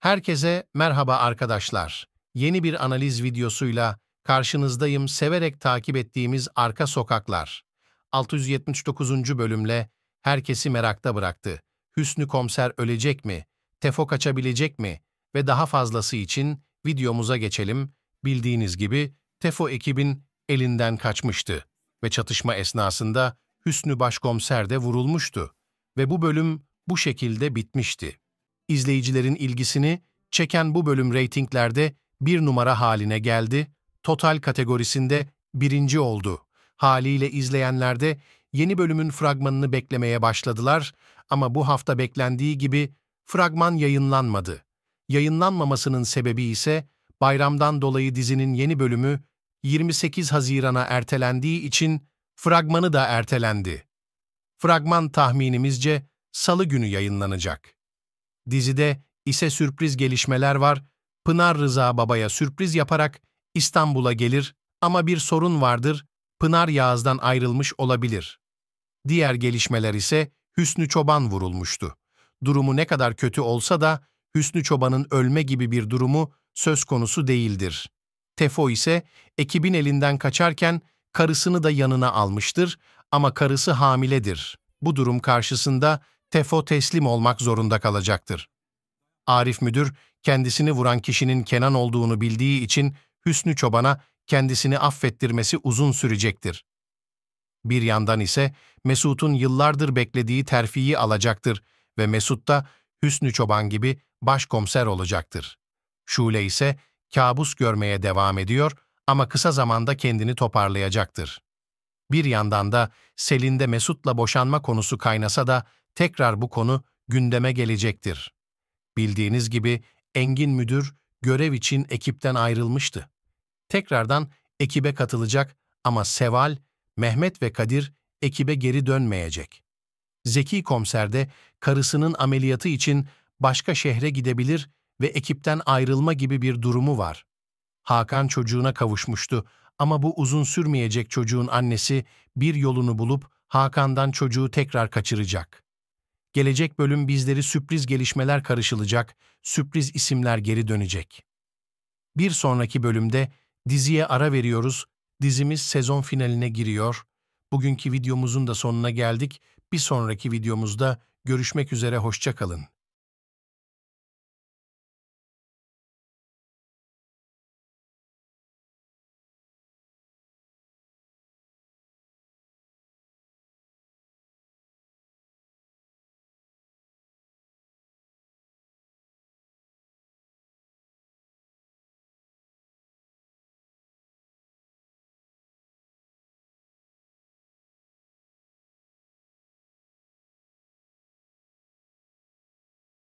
Herkese merhaba arkadaşlar. Yeni bir analiz videosuyla karşınızdayım. Severek takip ettiğimiz Arka Sokaklar 679. bölümle herkesi merakta bıraktı. Hüsnü Komiser ölecek mi? Tefo kaçabilecek mi? Ve daha fazlası için videomuza geçelim. Bildiğiniz gibi Tefo ekibin elinden kaçmıştı ve çatışma esnasında Hüsnü Başkomiser de vurulmuştu ve bu bölüm bu şekilde bitmişti izleyicilerin ilgisini çeken bu bölüm reytinglerde bir numara haline geldi, total kategorisinde birinci oldu. Haliyle izleyenlerde yeni bölümün fragmanını beklemeye başladılar ama bu hafta beklendiği gibi fragman yayınlanmadı. Yayınlanmamasının sebebi ise bayramdan dolayı dizinin yeni bölümü 28 Haziran'a ertelendiği için fragmanı da ertelendi. Fragman tahminimizce salı günü yayınlanacak. Dizide ise sürpriz gelişmeler var. Pınar Rıza Baba'ya sürpriz yaparak İstanbul'a gelir ama bir sorun vardır. Pınar Yağız'dan ayrılmış olabilir. Diğer gelişmeler ise Hüsnü Çoban vurulmuştu. Durumu ne kadar kötü olsa da Hüsnü Çoban'ın ölme gibi bir durumu söz konusu değildir. Tefo ise ekibin elinden kaçarken karısını da yanına almıştır ama karısı hamiledir. Bu durum karşısında TEFO teslim olmak zorunda kalacaktır. Arif müdür, kendisini vuran kişinin Kenan olduğunu bildiği için Hüsnü Çoban'a kendisini affettirmesi uzun sürecektir. Bir yandan ise Mesut'un yıllardır beklediği terfiyi alacaktır ve Mesut da Hüsnü Çoban gibi başkomiser olacaktır. Şule ise kabus görmeye devam ediyor ama kısa zamanda kendini toparlayacaktır. Bir yandan da Selin'de Mesut'la boşanma konusu kaynasa da tekrar bu konu gündeme gelecektir. Bildiğiniz gibi Engin Müdür görev için ekipten ayrılmıştı. Tekrardan ekibe katılacak ama Seval, Mehmet ve Kadir ekibe geri dönmeyecek. Zeki komiserde karısının ameliyatı için başka şehre gidebilir ve ekipten ayrılma gibi bir durumu var. Hakan çocuğuna kavuşmuştu ama bu uzun sürmeyecek çocuğun annesi bir yolunu bulup Hakan'dan çocuğu tekrar kaçıracak. Gelecek bölüm bizleri sürpriz gelişmeler karışılacak, sürpriz isimler geri dönecek. Bir sonraki bölümde diziye ara veriyoruz, dizimiz sezon finaline giriyor. Bugünkü videomuzun da sonuna geldik. Bir sonraki videomuzda görüşmek üzere hoşçakalın.